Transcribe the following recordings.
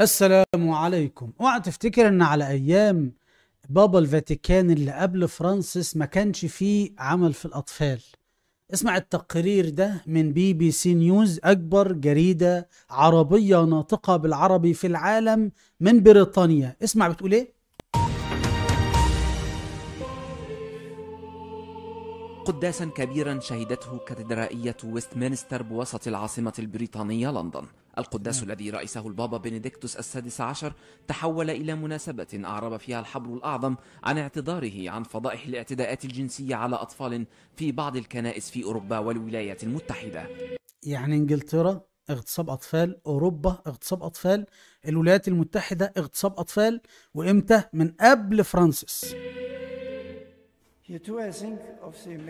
السلام عليكم اوعى تفتكر ان على ايام بابا الفاتيكان اللي قبل فرانسيس ما كانش فيه عمل في الاطفال اسمع التقرير ده من بي بي سي نيوز اكبر جريدة عربية ناطقة بالعربي في العالم من بريطانيا اسمع بتقول ايه قداسا كبيرا شهدته كاتدرائية ويستمنستر بوسط العاصمة البريطانية لندن القداس نعم. الذي رأسه البابا بنديكتوس السادس عشر تحول إلى مناسبة أعرب فيها الحبر الأعظم عن اعتذاره عن فضائح الاعتداءات الجنسية على أطفال في بعض الكنائس في أوروبا والولايات المتحدة يعني إنجلترا اغتصاب أطفال أوروبا اغتصاب أطفال الولايات المتحدة اغتصاب أطفال وإمتى من قبل فرانسيس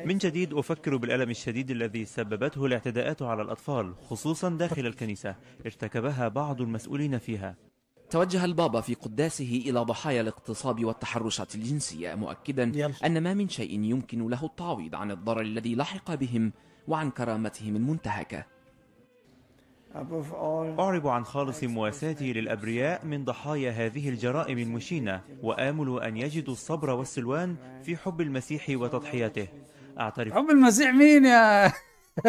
من جديد أفكر بالألم الشديد الذي سببته الاعتداءات على الأطفال خصوصا داخل الكنيسة ارتكبها بعض المسؤولين فيها توجه البابا في قداسه إلى ضحايا الاغتصاب والتحرشات الجنسية مؤكدا أن ما من شيء يمكن له التعويض عن الضرر الذي لحق بهم وعن كرامتهم المنتهكة أعرب عن خالص مواساتي للأبرياء من ضحايا هذه الجرائم المشينة وآمل أن يجدوا الصبر والسلوان في حب المسيح وتضحيته أعترف حب المسيح مين يا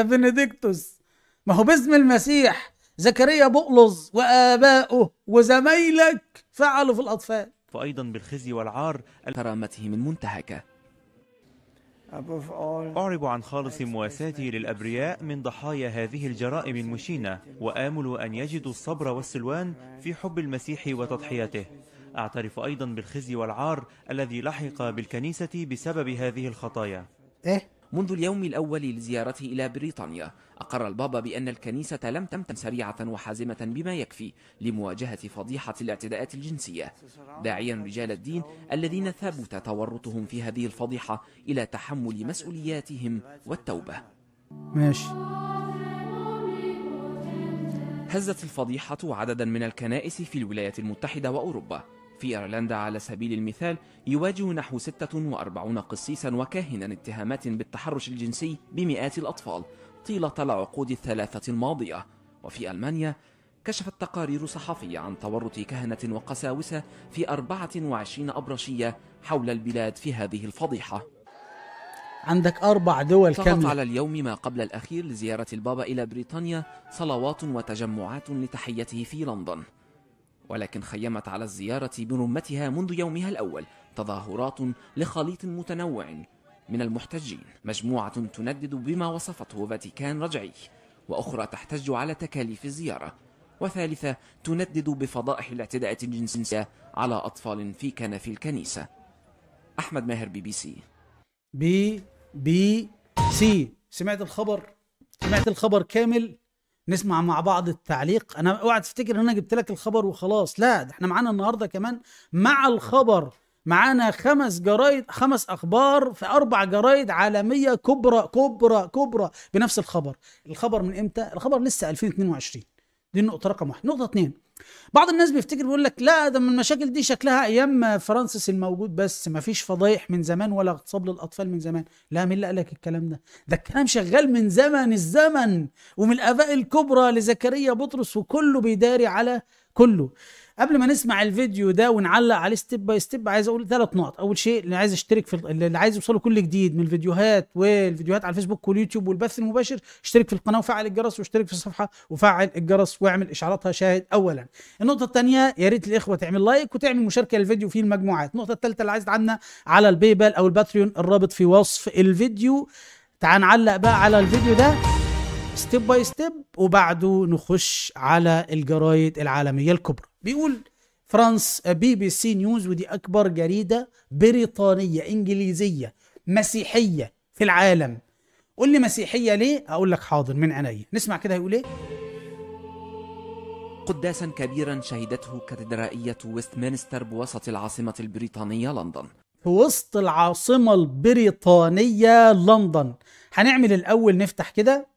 بنديكتوس ما هو باسم المسيح زكريا بقلظ وآباؤه وزمايلك فعلوا في الأطفال فأيضا بالخزي والعار كرامته من منتهكة أعرب عن خالص مواساتي للأبرياء من ضحايا هذه الجرائم المشينة وآمل أن يجدوا الصبر والسلوان في حب المسيح وتضحيته أعترف أيضا بالخزي والعار الذي لحق بالكنيسة بسبب هذه الخطايا إيه؟ منذ اليوم الأول لزيارته إلى بريطانيا أقر البابا بأن الكنيسة لم تمتن سريعة وحازمة بما يكفي لمواجهة فضيحة الاعتداءات الجنسية داعيا رجال الدين الذين ثبت تورطهم في هذه الفضيحة إلى تحمل مسؤولياتهم والتوبة ماشي هزت الفضيحة عددا من الكنائس في الولايات المتحدة وأوروبا في إيرلندا على سبيل المثال يواجه نحو 46 قسيسا وكاهنا اتهامات بالتحرش الجنسي بمئات الأطفال طيلة العقود الثلاثة الماضية وفي ألمانيا كشفت تقارير صحفية عن تورط كهنة وقساوسة في 24 أبرشية حول البلاد في هذه الفضيحة عندك أربع دول كاملة على اليوم ما قبل الأخير لزيارة البابا إلى بريطانيا صلوات وتجمعات لتحيته في لندن ولكن خيمت على الزيارة برمتها منذ يومها الأول تظاهرات لخليط متنوع من المحتجين مجموعة تندد بما وصفته فاتيكان رجعي وأخرى تحتج على تكاليف الزيارة وثالثة تندد بفضائح الاعتداءات الجنسية على أطفال في كنف الكنيسة أحمد ماهر بي بي سي بي بي سي سمعت الخبر سمعت الخبر كامل نسمع مع بعض التعليق انا اوعى تفتكر ان انا جبت لك الخبر وخلاص لا ده احنا معانا النهارده كمان مع الخبر معانا خمس جرايد خمس اخبار في اربع جرايد عالميه كبرى كبرى كبرى بنفس الخبر الخبر من امتى الخبر لسه 2022 دي النقطه رقم واحد نقطه اثنين بعض الناس بيفتكر بيقول لك لا ده من المشاكل دي شكلها ايام فرانسيس الموجود بس ما فيش فضايح من زمان ولا اغتصاب للاطفال من زمان لا مين اللي قال لك الكلام ده ده الكلام شغال من زمن الزمن ومن الاباء الكبرى لزكريا بطرس وكله بيداري على كله قبل ما نسمع الفيديو ده ونعلق عليه ستيب باي ستيب عايز اقول ثلاث نقط اول شيء اللي عايز يشترك في اللي عايز يوصله كل جديد من الفيديوهات والفيديوهات على الفيسبوك واليوتيوب والبث المباشر اشترك في القناه وفعل الجرس واشترك في الصفحه وفعل الجرس واعمل اشعاراتها شاهد اولا النقطه الثانيه يا ريت الاخوه تعمل لايك وتعمل مشاركه للفيديو في المجموعات النقطه الثالثه اللي عايز تدعمنا على البيبل او الباتريون الرابط في وصف الفيديو تعال نعلق بقى على الفيديو ده ستيب باي ستيب وبعده نخش على الجرايد العالميه الكبرى بيقول فرانس آه، بي بي سي نيوز ودي اكبر جريده بريطانيه انجليزيه مسيحيه في العالم قول لي مسيحيه ليه اقول لك حاضر من عينيا نسمع كده هيقول ايه قداسا كبيرا شهدته كاتدرائية ويستمنستر بوسط العاصمة البريطانية لندن في وسط العاصمة البريطانية لندن هنعمل الأول نفتح كده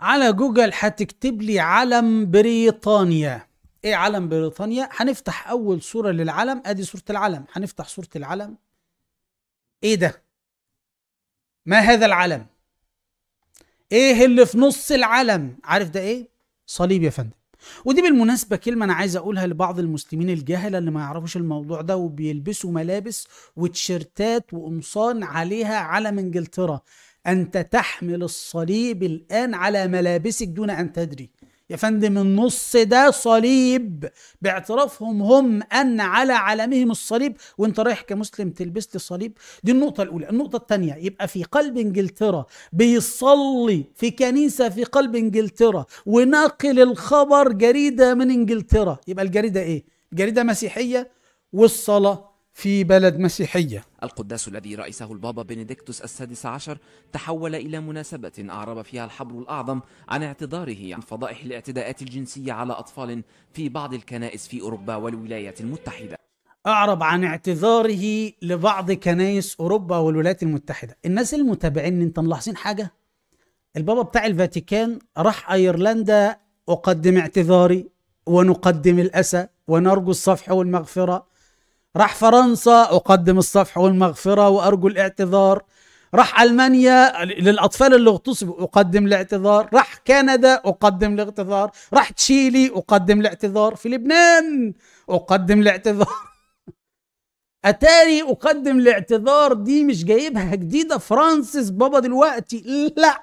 على جوجل هتكتب لي علم بريطانيا ايه علم بريطانيا هنفتح اول صورة للعلم ادي صورة العلم هنفتح صورة العلم ايه ده ما هذا العلم ايه اللي في نص العلم عارف ده ايه صليب يا فندم ودي بالمناسبه كلمه انا عايز اقولها لبعض المسلمين الجاهلة اللي ما يعرفوش الموضوع ده وبيلبسوا ملابس وتيشيرتات وقمصان عليها علم انجلترا أنت تحمل الصليب الآن على ملابسك دون أن تدري يا فندم النص ده صليب باعترافهم هم أن على علمهم الصليب وانت رايح كمسلم تلبس لي صليب دي النقطة الأولى النقطة الثانية يبقى في قلب إنجلترا بيصلي في كنيسة في قلب إنجلترا وناقل الخبر جريدة من إنجلترا يبقى الجريدة إيه؟ الجريدة مسيحية والصلاة في بلد مسيحية القداس الذي رئيسه البابا بنديكتوس السادس عشر تحول إلى مناسبة أعرب فيها الحبر الأعظم عن اعتذاره عن فضائح الاعتداءات الجنسية على أطفال في بعض الكنائس في أوروبا والولايات المتحدة أعرب عن اعتذاره لبعض كنائس أوروبا والولايات المتحدة الناس المتابعين أنت ملاحظين حاجة البابا بتاع الفاتيكان راح أيرلندا أقدم اعتذاري ونقدم الأسى ونرجو الصفح والمغفرة راح فرنسا أقدم الصفح والمغفرة وأرجو الاعتذار راح المانيا للاطفال اللي اغتصبوا اقدم الاعتذار راح كندا اقدم الاعتذار راح تشيلي اقدم الاعتذار في لبنان اقدم الاعتذار اتاري اقدم الاعتذار دي مش جايبها جديده فرانسيس بابا دلوقتي لا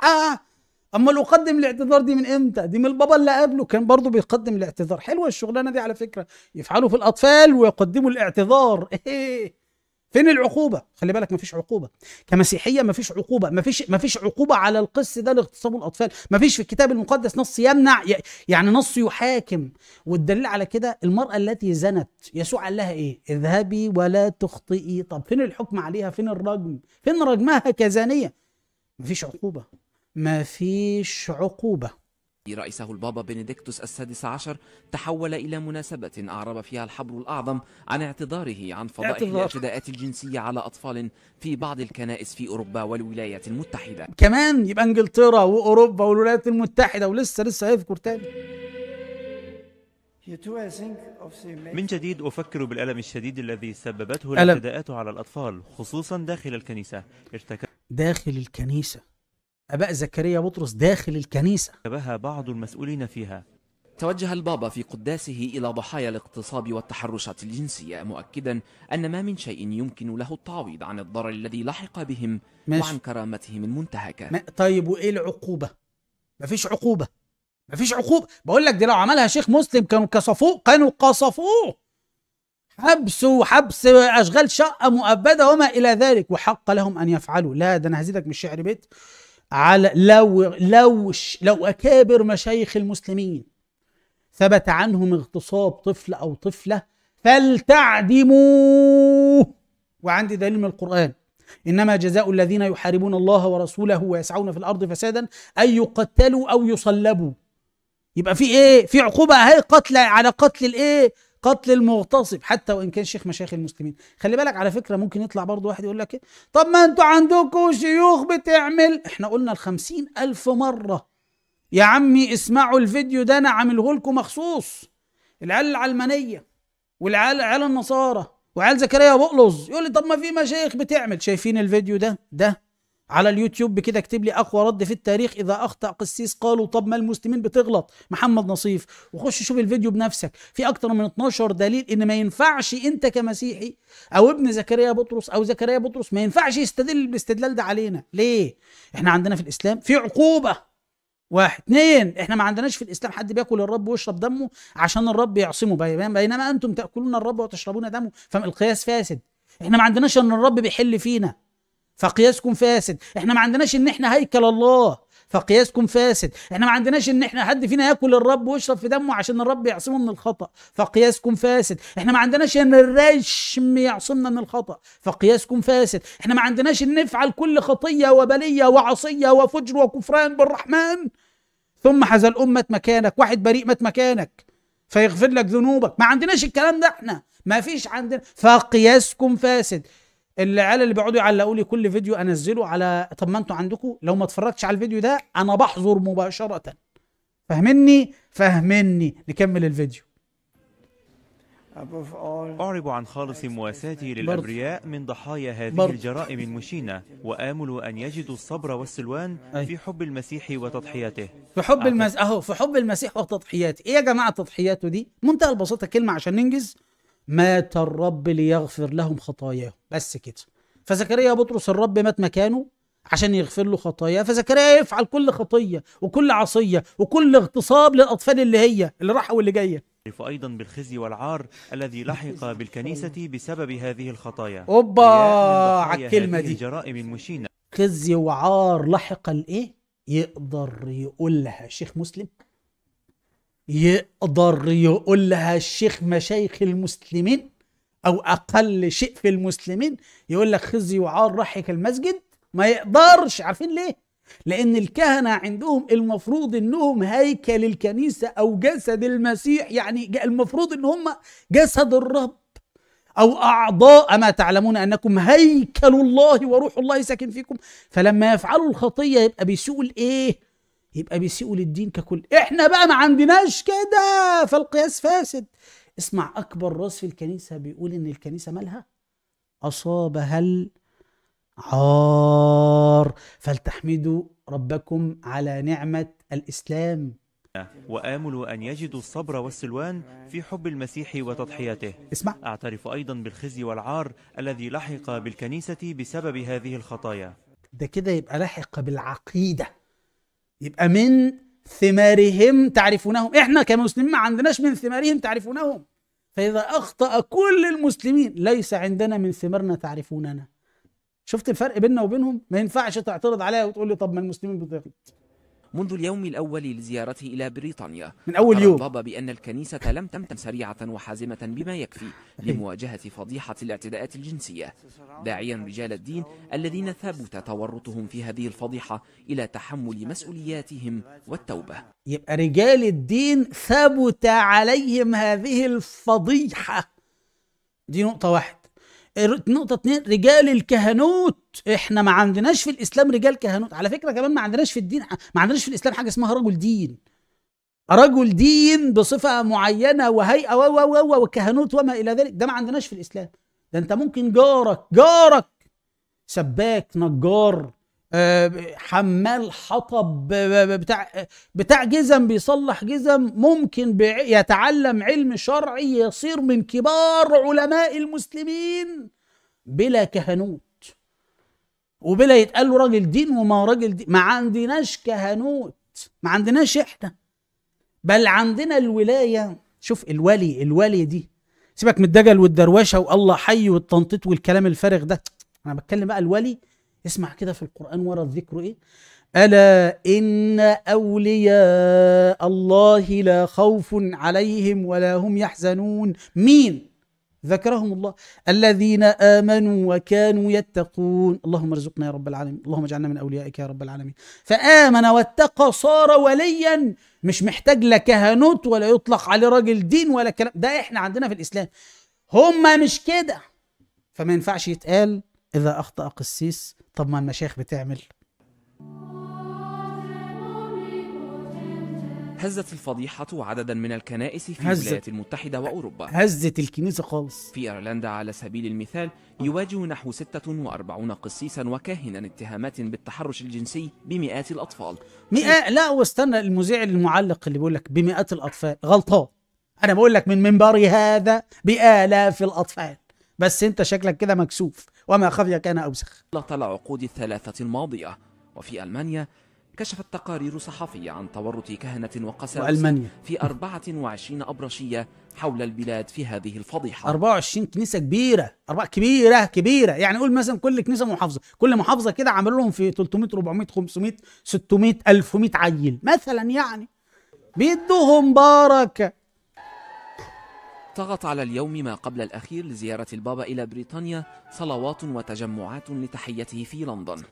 اما اللي قدم الاعتذار دي من امتى دي من البابا اللي قبله كان برضه بيقدم الاعتذار حلوه الشغلانه دي على فكره يفعلوا في الاطفال ويقدموا الاعتذار إيه. فين العقوبه خلي بالك مفيش عقوبه كمسيحيه مفيش عقوبه مفيش مفيش عقوبه على القس ده لاغتصاب الاطفال مفيش في الكتاب المقدس نص يمنع يعني نص يحاكم والدليل على كده المراه التي زنت يسوع قال لها ايه اذهبي ولا تخطئي طب فين الحكم عليها فين الرجم فين رجمها كزانيه مفيش عقوبه ما فيش عقوبة رئيسه البابا بنديكتوس السادس عشر تحول إلى مناسبة أعرب فيها الحبر الأعظم عن اعتذاره عن فضائح الاعتداءات الجنسية على أطفال في بعض الكنائس في أوروبا والولايات المتحدة كمان يبقى إنجلترا وأوروبا والولايات المتحدة ولسه لسه هيذكر تاني من جديد أفكر بالألم الشديد الذي سببته الاعتداءات على الأطفال خصوصا داخل الكنيسة ارتكب داخل الكنيسة اباء زكريا بطرس داخل الكنيسه تبهى بعض المسؤولين فيها توجه البابا في قداسه إلى ضحايا الاغتصاب والتحرشات الجنسية مؤكدا أن ما من شيء يمكن له التعويض عن الضرر الذي لحق بهم ماشي. وعن كرامتهم المنتهكة ما طيب وإيه العقوبة؟ مفيش عقوبة مفيش عقوبة بقول لك دي لو عملها شيخ مسلم كانوا كصفوه كانوا قصفوه حبس وحبس أشغال شقة مؤبدة وما إلى ذلك وحق لهم أن يفعلوا لا ده أنا هزيدك من الشعر بيت على لو لو لو اكابر مشايخ المسلمين ثبت عنهم اغتصاب طفل او طفله فلتعدموه وعندي دليل من القران انما جزاء الذين يحاربون الله ورسوله ويسعون في الارض فسادا ان يقتلوا او يصلبوا يبقى في ايه في عقوبه اهي قتل على قتل الايه قتل المغتصب حتى وان كان شيخ مشايخ المسلمين خلي بالك على فكره ممكن يطلع برضه واحد يقول لك ايه طب ما انتوا عندكم شيوخ بتعمل احنا قلنا الخمسين الف مره يا عمي اسمعوا الفيديو ده انا عامله لكم مخصوص العيال العلمانيه والعيال عيال النصارى وعيال زكريا بقلص يقول لي طب ما في مشايخ بتعمل شايفين الفيديو ده ده على اليوتيوب بكده اكتب لي اقوى رد في التاريخ اذا اخطا قسيس قالوا طب ما المسلمين بتغلط محمد نصيف وخش شوف الفيديو بنفسك في اكتر من 12 دليل ان ما ينفعش انت كمسيحي او ابن زكريا بطرس او زكريا بطرس ما ينفعش يستدل بالاستدلال ده علينا ليه احنا عندنا في الاسلام في عقوبه واحد اثنين احنا ما عندناش في الاسلام حد بياكل الرب ويشرب دمه عشان الرب يعصمه بينما انتم تاكلون الرب وتشربون دمه فالقياس فاسد احنا ما عندناش ان الرب بيحل فينا فقياسكم فاسد احنا ما عندناش ان احنا هيكل الله فقياسكم فاسد احنا ما عندناش ان احنا حد فينا ياكل الرب ويشرب في دمه عشان الرب يعصمه من الخطا فقياسكم فاسد احنا ما عندناش ان الرشم يعصمنا من الخطا فقياسكم فاسد احنا ما عندناش ان نفعل كل خطيه وبليه وعصيه وفجر وكفران بالرحمن ثم حزلقوم مات مكانك واحد بريء مات مكانك فيغفر لك ذنوبك ما عندناش الكلام ده احنا ما فيش عندنا فقياسكم فاسد اللي على اللي بيقعدوا يعلقوا لي كل فيديو انزله على طب ما انتوا عندكم لو ما اتفرجتش على الفيديو ده انا بحظر مباشره فاهمني فاهمني نكمل الفيديو أعرب عن خالص مواساتي للأبرياء من ضحايا هذه برض. الجرائم المشينة وآمل أن يجدوا الصبر والسلوان أي. في حب المسيح وتضحياته في حب المس... أهو في حب المسيح وتضحياته إيه يا جماعة تضحياته دي؟ منتهى البساطة كلمة عشان ننجز مات الرب ليغفر لهم خطاياهم بس كده فزكريا بطرس الرب مات مكانه عشان يغفر له خطاياه فزكريا يفعل كل خطيه وكل عصيه وكل اغتصاب للاطفال اللي هي اللي راحه واللي جايه يعرف أيضا بالخزي والعار الذي لحق بالكنيسة بسبب هذه الخطايا أوبا على الكلمة دي الجرائم المشينة خزي وعار لحق الإيه؟ يقدر يقولها شيخ مسلم يقدر يقول لها الشيخ مشايخ المسلمين او اقل شيء في المسلمين يقول لك خزي وعار رحك المسجد ما يقدرش عارفين ليه لان الكهنه عندهم المفروض انهم هيكل الكنيسه او جسد المسيح يعني المفروض ان هم جسد الرب او اعضاء ما تعلمون انكم هيكل الله وروح الله ساكن فيكم فلما يفعلوا الخطيه يبقى بيسوء الايه يبقى بيسيئوا للدين ككل احنا بقى ما عندناش كده فالقياس فاسد اسمع اكبر راس في الكنيسه بيقول ان الكنيسه مالها اصابها العار فلتحمدوا ربكم على نعمه الاسلام وآمل أن يجدوا الصبر والسلوان في حب المسيح وتضحيته اسمع أعترف أيضا بالخزي والعار الذي لحق بالكنيسة بسبب هذه الخطايا ده كده يبقى لحق بالعقيدة يبقى من ثمارهم تعرفونهم احنا كمسلمين ما عندناش من ثمارهم تعرفونهم فاذا اخطا كل المسلمين ليس عندنا من ثمارنا تعرفوننا شفت الفرق بيننا وبينهم ما ينفعش تعترض عليها وتقول لي طب ما المسلمين بتغلط منذ اليوم الأول لزيارته إلى بريطانيا من أول يوم ربب بأن الكنيسة لم تمتم سريعة وحازمة بما يكفي لمواجهة فضيحة الاعتداءات الجنسية داعيا رجال الدين الذين ثبت تورطهم في هذه الفضيحة إلى تحمل مسؤولياتهم والتوبة يبقى رجال الدين ثبت عليهم هذه الفضيحة دي نقطة واحدة نقطة اتنين رجال الكهنوت احنا ما عندناش في الاسلام رجال كهنوت على فكرة كمان ما عندناش في الدين ما عندناش في الاسلام حاجة اسمها رجل دين رجل دين بصفة معينة وهيئة و و و و وكهنوت وما إلى ذلك ده ما عندناش في الإسلام ده أنت ممكن جارك جارك سباك نجار حمال حطب بتاع بتاع جزم بيصلح جزم ممكن يتعلم علم شرعي يصير من كبار علماء المسلمين بلا كهنوت وبلا يتقال له راجل دين وما راجل دين ما عندناش كهنوت ما عندناش احنا بل عندنا الولايه شوف الولي الولي دي سيبك من الدجل والدروشه والله حي والتنطيط والكلام الفارغ ده انا بتكلم بقى الولي اسمع كده في القرآن ورا الذكر إيه ألا إن أولياء الله لا خوف عليهم ولا هم يحزنون مين ذكرهم الله الذين آمنوا وكانوا يتقون اللهم ارزقنا يا رب العالمين اللهم اجعلنا من أوليائك يا رب العالمين فآمن واتقى صار وليا مش محتاج لا كهنوت ولا يطلق عليه راجل دين ولا كلام ده احنا عندنا في الإسلام هم مش كده فما ينفعش يتقال إذا أخطأ قسيس طب ما المشايخ بتعمل هزت الفضيحة عددا من الكنائس في هزت. الولايات المتحدة وأوروبا هزت الكنيسة خالص في أيرلندا على سبيل المثال يواجه نحو 46 قسيسا وكاهنا اتهامات بالتحرش الجنسي بمئات الأطفال مئة لا واستنى المذيع المعلق اللي بيقول لك بمئات الأطفال غلطان أنا بقول لك من منبري هذا بآلاف الأطفال بس أنت شكلك كده مكسوف وما خفي كان أوسخ طال عقود الثلاثة الماضية وفي ألمانيا كشفت تقارير صحفية عن تورط كهنة وقساوسة في 24 أبرشية حول البلاد في هذه الفضيحة 24 كنيسة كبيرة أربعة كبيرة كبيرة يعني قول مثلا كل كنيسة محافظة كل محافظة كده عملوا لهم في 300 400 500 600 1100 عيل مثلا يعني بيدوهم بركة طغت على اليوم ما قبل الأخير لزيارة البابا إلى بريطانيا صلوات وتجمعات لتحيته في لندن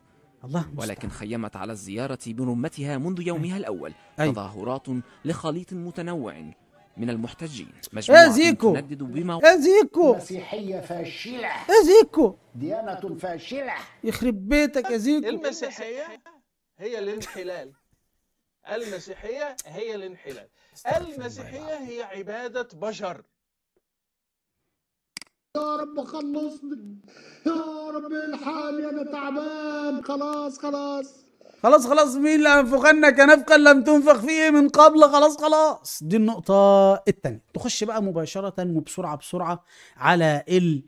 الله ولكن خيمت على الزيارة برمتها منذ يومها الأول أي. تظاهرات لخليط متنوع من المحتجين مجموعة أزيكو. تندد بما أزيكو مسيحية فاشلة أزيكو ديانة فاشلة يخرب بيتك أزيكو المسيحية هي الانحلال المسيحية هي الانحلال المسيحية هي عبادة بشر يا رب خلصني يا رب الحقني انا تعبان خلاص خلاص خلاص خلاص مين لانفخنك كنفقا لم تنفخ فيه من قبل خلاص خلاص دي النقطة الثانية تخش بقى مباشرة وبسرعة بسرعة على ال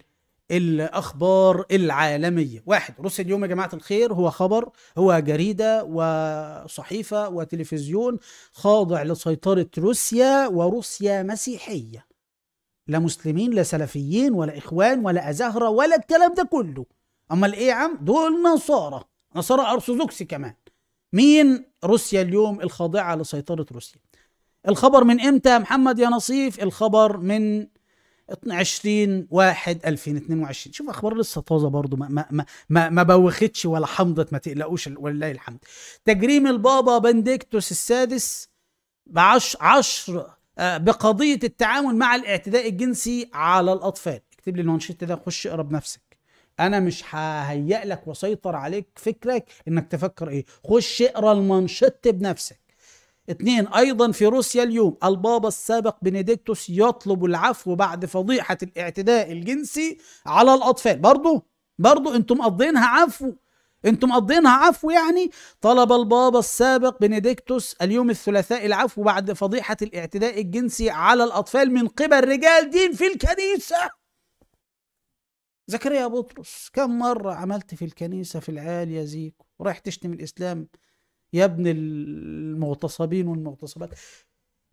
الاخبار العالميه واحد روسيا اليوم يا جماعه الخير هو خبر هو جريده وصحيفه وتلفزيون خاضع لسيطره روسيا وروسيا مسيحيه لا مسلمين لا سلفيين ولا إخوان ولا أزهرة ولا الكلام ده كله أما الإيه عم دول نصارى نصارى أرثوذكس كمان مين روسيا اليوم الخاضعة لسيطرة روسيا الخبر من إمتى محمد يا نصيف الخبر من 20 1 2022 شوف اخبار لسه طازه برضه ما ما ما ما بوختش ولا حمضت ما تقلقوش ولله الحمد تجريم البابا بنديكتوس السادس بعشر 10 آه، بقضيه التعامل مع الاعتداء الجنسي على الاطفال اكتب لي المانشيت ده خش اقرا بنفسك انا مش ههيئ لك وسيطر عليك فكرك انك تفكر ايه خش اقرا المانشيت بنفسك اثنين ايضا في روسيا اليوم البابا السابق بنديكتوس يطلب العفو بعد فضيحه الاعتداء الجنسي على الاطفال برضه برضه انتم مقضينها عفو انتم مقضينها عفو يعني طلب البابا السابق بنديكتوس اليوم الثلاثاء العفو بعد فضيحة الاعتداء الجنسي على الأطفال من قبل رجال دين في الكنيسة زكريا بطرس كم مرة عملت في الكنيسة في العال يا زيكو ورايح تشتم الإسلام يا ابن المغتصبين والمغتصبات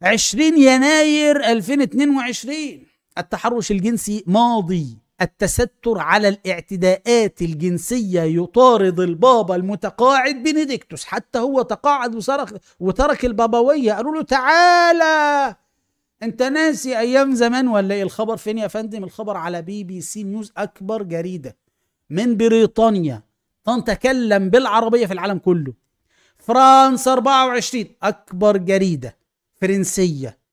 20 يناير 2022 التحرش الجنسي ماضي التستر على الاعتداءات الجنسية يطارد البابا المتقاعد بنديكتوس حتى هو تقاعد وصرخ وترك البابوية قالوا له تعالى انت ناسي ايام زمان ولا ايه الخبر فين يا فندم الخبر على بي بي سي نيوز اكبر جريدة من بريطانيا تتكلم بالعربية في العالم كله فرانس 24 اكبر جريدة فرنسية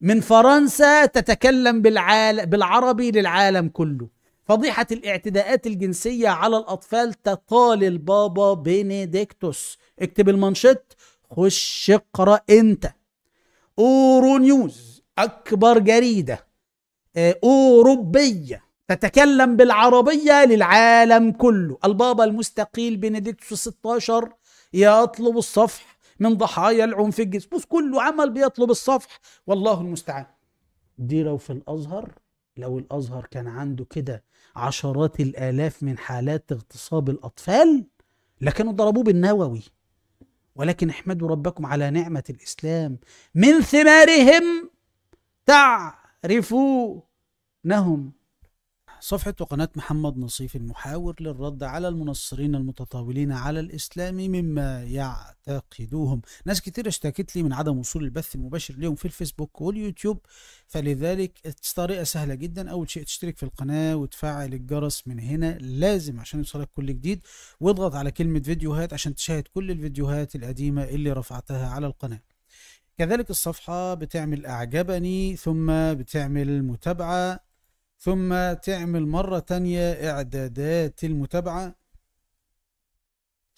من فرنسا تتكلم بالعال... بالعربي للعالم كله فضيحة الاعتداءات الجنسية على الأطفال تقال البابا بينيديكتوس اكتب المنشط خش اقرأ انت اورو نيوز أكبر جريدة آه، أوروبية تتكلم بالعربية للعالم كله البابا المستقيل بنديكتوس 16 يطلب الصفح من ضحايا العنف الجنسي بص كله عمل بيطلب الصفح والله المستعان دي لو في الازهر لو الازهر كان عنده كده عشرات الالاف من حالات اغتصاب الاطفال لكانوا ضربوه بالنووي ولكن احمدوا ربكم على نعمه الاسلام من ثمارهم تعرفونهم صفحة وقناة محمد نصيف المحاور للرد على المنصرين المتطاولين على الإسلام مما يعتقدوهم ناس كتير اشتكت لي من عدم وصول البث المباشر ليهم في الفيسبوك واليوتيوب فلذلك طريقة سهلة جدا أول شيء تشترك في القناة وتفعل الجرس من هنا لازم عشان يوصلك كل جديد واضغط على كلمة فيديوهات عشان تشاهد كل الفيديوهات القديمة اللي رفعتها على القناة كذلك الصفحة بتعمل أعجبني ثم بتعمل متابعة ثم تعمل مرة تانية إعدادات المتابعة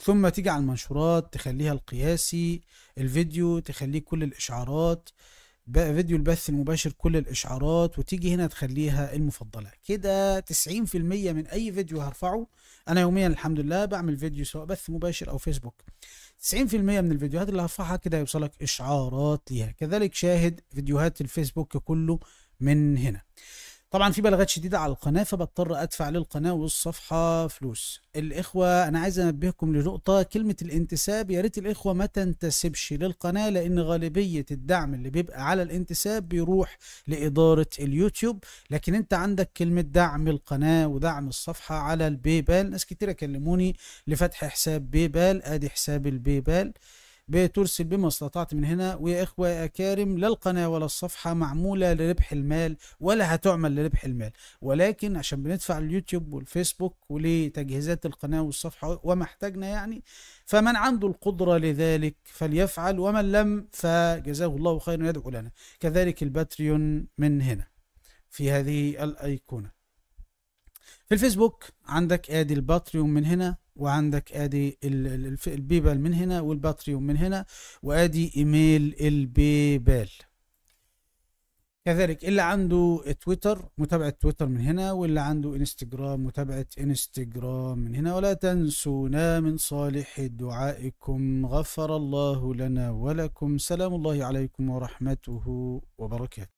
ثم تيجي على المنشورات تخليها القياسي الفيديو تخليه كل الإشعارات بقى فيديو البث المباشر كل الإشعارات وتيجي هنا تخليها المفضلة كده تسعين في المية من أي فيديو هرفعه أنا يوميا الحمد لله بعمل فيديو سواء بث مباشر أو فيسبوك 90% من الفيديوهات اللي هرفعها كده يوصلك إشعارات ليها كذلك شاهد فيديوهات الفيسبوك كله من هنا طبعا في بلاغات شديده على القناه فبضطر ادفع للقناه والصفحه فلوس الاخوه انا عايز انبهكم لنقطه كلمه الانتساب يا ريت الاخوه ما تنتسبش للقناه لان غالبيه الدعم اللي بيبقى على الانتساب بيروح لاداره اليوتيوب لكن انت عندك كلمه دعم القناه ودعم الصفحه على البيبال ناس كتير كلموني لفتح حساب بيبال ادي حساب البيبال بترسل بما استطعت من هنا ويا إخوة يا كارم لا القناة ولا الصفحة معمولة لربح المال ولا هتعمل لربح المال ولكن عشان بندفع اليوتيوب والفيسبوك ولتجهيزات القناة والصفحة وما احتاجنا يعني فمن عنده القدرة لذلك فليفعل ومن لم فجزاه الله خيرا يدعو لنا كذلك الباتريون من هنا في هذه الأيقونة في الفيسبوك عندك ادي الباتريون من هنا وعندك ادي البيبال من هنا والباتريوم من هنا وادي ايميل البيبال كذلك اللي عنده تويتر متابعة تويتر من هنا واللي عنده انستجرام متابعة انستجرام من هنا ولا تنسونا من صالح دعائكم غفر الله لنا ولكم سلام الله عليكم ورحمته وبركاته